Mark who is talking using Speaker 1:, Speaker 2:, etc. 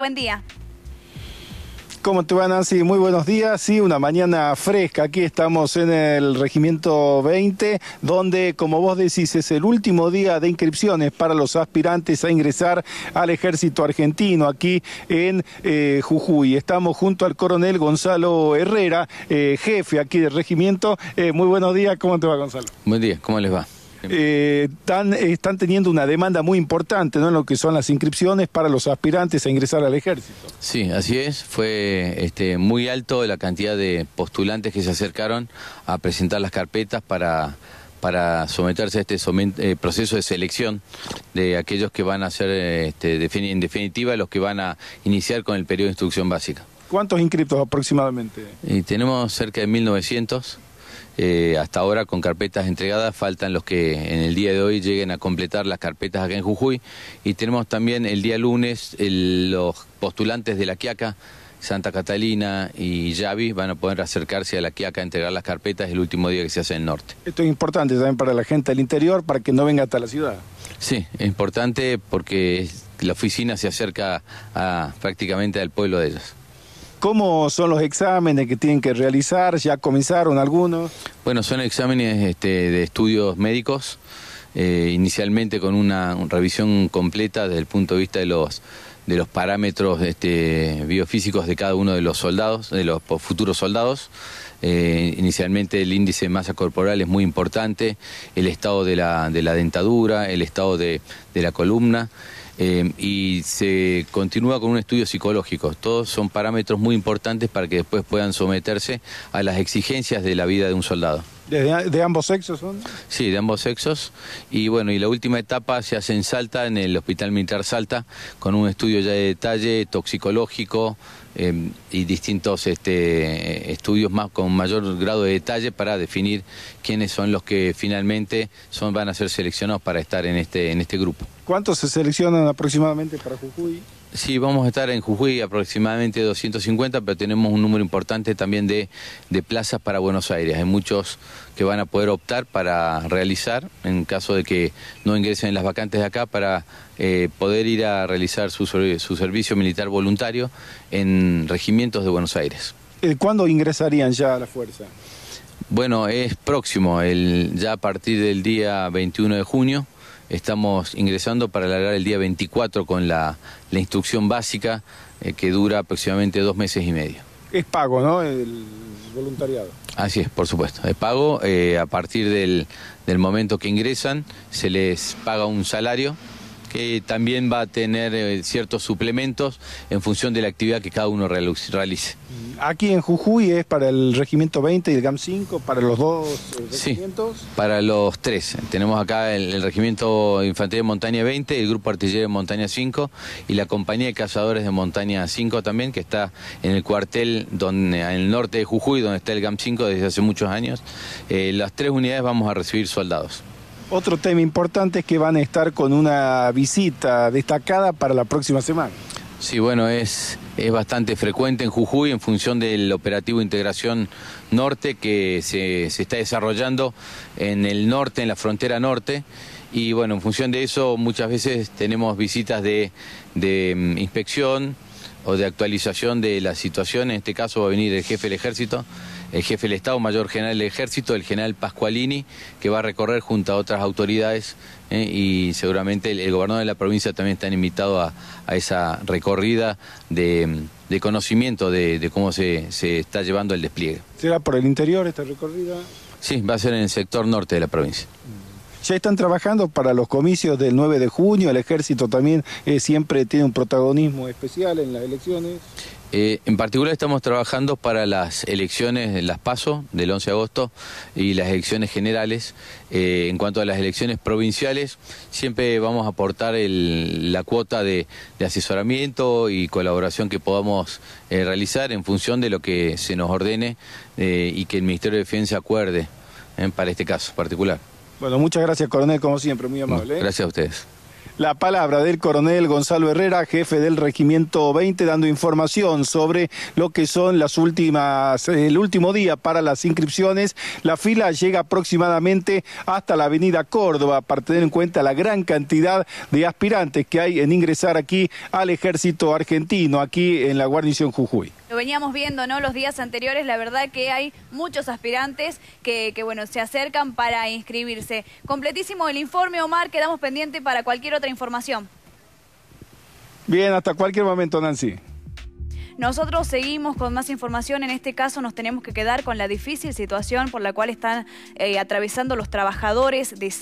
Speaker 1: Buen día. ¿Cómo te va Nancy? Muy buenos días. Sí, una mañana fresca. Aquí estamos en el Regimiento 20, donde, como vos decís, es el último día de inscripciones para los aspirantes a ingresar al ejército argentino aquí en eh, Jujuy. Estamos junto al coronel Gonzalo Herrera, eh, jefe aquí del regimiento. Eh, muy buenos días. ¿Cómo te va, Gonzalo?
Speaker 2: Buen día. ¿Cómo les va?
Speaker 1: están, eh, están teniendo una demanda muy importante en lo que son las inscripciones para los aspirantes a ingresar al
Speaker 2: ejército. Sí, así es. Fue este, muy alto la cantidad de postulantes que se acercaron a presentar las carpetas para para someterse a este eh, proceso de selección de aquellos que van a ser, este, en definitiva, los que van a iniciar con el periodo de instrucción básica.
Speaker 1: ¿Cuántos inscriptos aproximadamente?
Speaker 2: Y tenemos cerca de 1.900 eh, hasta ahora con carpetas entregadas, faltan los que en el día de hoy lleguen a completar las carpetas acá en Jujuy. Y tenemos también el día lunes los postulantes de la Quiaca, Santa Catalina y Yavi van a poder acercarse a la Quiaca a entregar las carpetas el último día que se hace en el norte.
Speaker 1: Esto es importante también para la gente del interior, para que no venga
Speaker 2: hasta la ciudad. Sí, es importante porque la oficina se acerca a, prácticamente al pueblo de ellos.
Speaker 1: ¿Cómo son los exámenes que tienen que realizar? ¿Ya comenzaron algunos?
Speaker 2: Bueno, son exámenes este, de estudios médicos, eh, inicialmente con una revisión completa desde el punto de vista de los de los parámetros este, biofísicos de cada uno de los soldados, de los futuros soldados. Eh, inicialmente el índice de masa corporal es muy importante, el estado de la, de la dentadura, el estado de, de la columna. Em, y se continúa con un estudio psicológico. Todos son parámetros muy importantes para que después puedan someterse a las exigencias de la vida de un soldado.
Speaker 1: ¿De, ambos sexos
Speaker 2: Sí, de ambos sexos. Y bueno, y la última etapa se hace en Salta, en el Hospital Militar Salta, con un estudio ya de detalle, toxicológico em, y distintos este, estudios más con mayor grado de detalle para definir quiénes son los que finalmente son, van a ser seleccionados para estar este, en este grupo.
Speaker 1: ¿Cuántos se seleccionan aproximadamente para Jujuy?
Speaker 2: Sí, vamos a estar en Jujuy aproximadamente 250, pero tenemos un número importante también de, plazas para Buenos Aires. Hay muchos que van a poder optar para realizar, en caso de que no ingresen las vacantes de acá, para eh, poder ir a realizar su, su servicio militar voluntario en regimientos de Buenos Aires.
Speaker 1: Eh, ¿Cuándo ingresarían ya a la fuerza?
Speaker 2: Bueno, es próximo, el, ya a partir del día 21 de junio Estamos ingresando para alargar el día 24 con la, la instrucción básica eh, que dura aproximadamente dos meses y medio.
Speaker 1: Es pago, ¿no? El voluntariado.
Speaker 2: Así es, por supuesto. Es pago. Eh, a partir del momento que ingresan, se les paga un salario que también va a tener eh, ciertos suplementos en función de la actividad que cada uno realice.
Speaker 1: Aquí en Jujuy es para el Regimiento 20 y el GAM 5, para los dos eh,
Speaker 2: regimientos. para los tres. Tenemos acá el, Regimiento Infantería de Montaña 20, el Grupo artillero de Montaña 5 y la Compañía de Cazadores de Montaña 5 también, que está en el cuartel donde, en el norte de Jujuy, donde está el GAM 5 desde hace muchos años. Eh, las tres unidades vamos a recibir soldados.
Speaker 1: Otro tema importante es que van a estar con una visita destacada para la próxima semana.
Speaker 2: Sí, bueno, es, es bastante frecuente en Jujuy en función del operativo Integración Norte que se, está desarrollando en el norte, en la frontera norte. Y bueno, en función de eso muchas veces tenemos visitas de, de mm, inspección, o de actualización de la situación. En este caso va a venir el jefe del ejército, el jefe del Estado Mayor General del Ejército, el general Pascualini, que va a recorrer junto a otras autoridades eh, y seguramente el, gobernador de la provincia también está invitado a, esa recorrida de, conocimiento de, cómo se, se, está llevando el despliegue.
Speaker 1: ¿Será por el interior
Speaker 2: esta recorrida? Sí, va a ser en el sector norte de la provincia. Mm
Speaker 1: ya están trabajando para los comicios del 9 de junio, el ejército también eh, siempre tiene un protagonismo especial en las elecciones.
Speaker 2: Eh, en particular estamos trabajando para las elecciones, las PASO del 11 de agosto y las elecciones generales. Eh, en cuanto a las elecciones provinciales, siempre vamos a aportar la cuota de, asesoramiento y colaboración que podamos realizar en función de lo que se nos ordene y que el Ministerio de Defensa acuerde para este caso particular.
Speaker 1: Bueno, muchas gracias, coronel, como siempre, muy
Speaker 2: amable. ¿eh? Gracias a ustedes.
Speaker 1: La palabra del coronel Gonzalo Herrera, jefe del Regimiento 20, dando información sobre lo que son las últimas, el último día para las inscripciones. La fila llega aproximadamente hasta la avenida Córdoba, para tener en cuenta la gran cantidad de aspirantes que hay en ingresar aquí al ejército argentino, aquí en la guarnición Jujuy
Speaker 2: veníamos viendo ¿no? los días anteriores, la verdad que hay muchos aspirantes que, bueno, se acercan para inscribirse. Completísimo el informe, Omar, quedamos pendiente para cualquier otra información.
Speaker 1: Bien, hasta cualquier momento, Nancy.
Speaker 2: Nosotros seguimos con más información. En este caso nos tenemos que quedar con la difícil situación por la cual están eh, atravesando los trabajadores de...